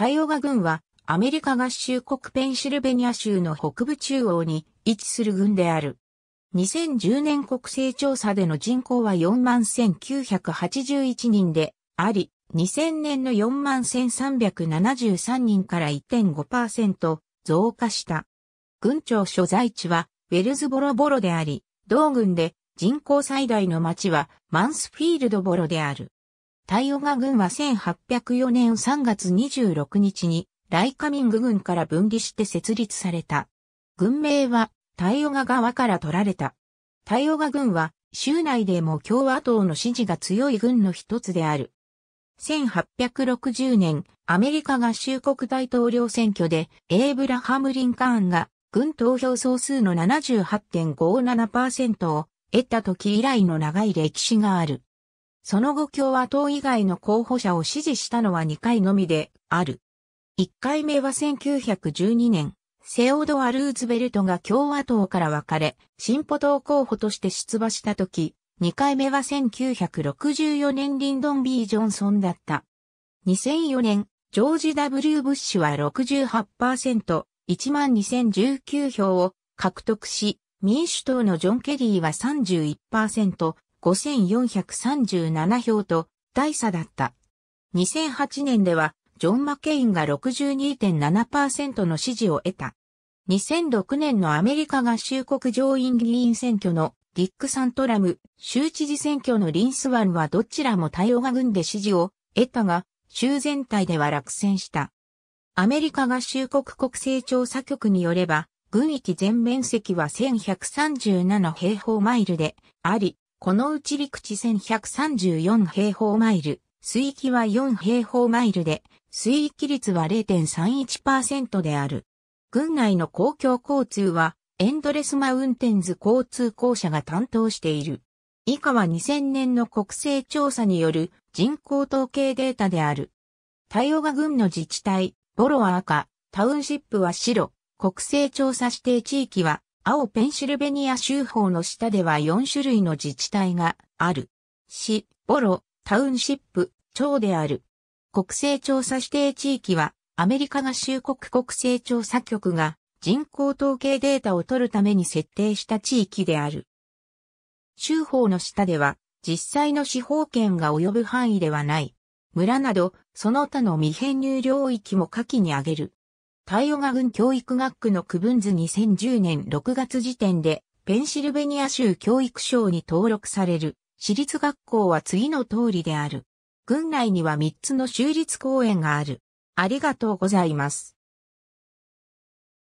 タイオガ郡はアメリカ合衆国ペンシルベニア州の北部中央に位置する郡である。2010年国勢調査での人口は41,981人であり、2000年の41,373人から1.5%増加した。郡庁所在地はウェルズボロボロであり、同郡で人口最大の町はマンスフィールドボロである。タイオガ軍は1804年3月26日にライカミング軍から分離して設立された。軍名はタイオガ側から取られた。タイオガ軍は州内でも共和党の支持が強い軍の一つである。1860年、アメリカ合衆国大統領選挙で、エイブラハム・リンカーンが、軍投票総数の78.57%を得た時以来の長い歴史がある。その後共和党以外の候補者を支持したのは2回のみである。1回目は1912年、セオドア・ルーズベルトが共和党から分かれ、進歩党候補として出馬した時、2回目は1964年リンドン・ B・ ジョンソンだった。2004年、ジョージ・ W・ ブッシュは68%、12019票を獲得し、民主党のジョン・ケリーは31%、5437票と大差だった。2008年では、ジョン・マケインが62.7%の支持を得た。2006年のアメリカ合衆国上院議員選挙のディック・サントラム州知事選挙のリンスワンはどちらも対応が軍で支持を得たが、州全体では落選した。アメリカ合衆国国勢調査局によれば、軍域全面積は1137平方マイルであり、このうち陸地1134平方マイル、水域は4平方マイルで、水域率は0.31%である。軍内の公共交通は、エンドレスマウンテンズ交通公社が担当している。以下は2000年の国勢調査による人口統計データである。太陽が軍郡の自治体、ボロは赤、タウンシップは白、国勢調査指定地域は青ペンシルベニア州法の下では4種類の自治体がある。市、ボロ、タウンシップ、町である。国勢調査指定地域は、アメリカ合衆国国勢調査局が人口統計データを取るために設定した地域である。州法の下では、実際の司法権が及ぶ範囲ではない。村など、その他の未編入領域も下記に挙げる。タイオガ郡教育学区の区分図2010年6月時点で、ペンシルベニア州教育省に登録される、私立学校は次の通りである。郡内には3つの州立公園がある。ありがとうございます。